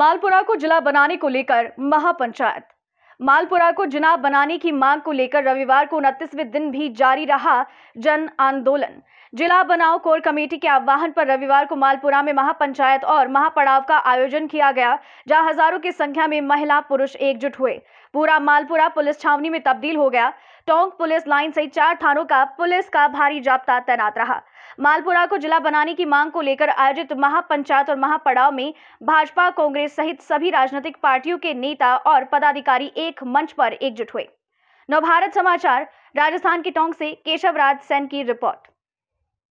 मालपुरा को जिला बनाने को लेकर महापंचायत मालपुरा को जिला बनाने की मांग को लेकर रविवार को उनतीसवें दिन भी जारी रहा जन आंदोलन जिला बनाओ कोर कमेटी के आह्वान पर रविवार को मालपुरा में महापंचायत और महापड़ाव का आयोजन किया गया जहां हजारों की संख्या में महिला पुरुष एकजुट हुए पूरा मालपुरा पुलिस छावनी में तब्दील हो गया टोंक पुलिस लाइन सहित चार थानों का पुलिस का भारी जाप्ता तैनात रहा मालपुरा को जिला बनाने की मांग को लेकर आयोजित महापंचायत और महापड़ाव में भाजपा कांग्रेस सहित सभी राजनीतिक पार्टियों के नेता और पदाधिकारी एक मंच पर एकजुट हुए नवभारत समाचार राजस्थान के टोंक से केशव राज सेन की रिपोर्ट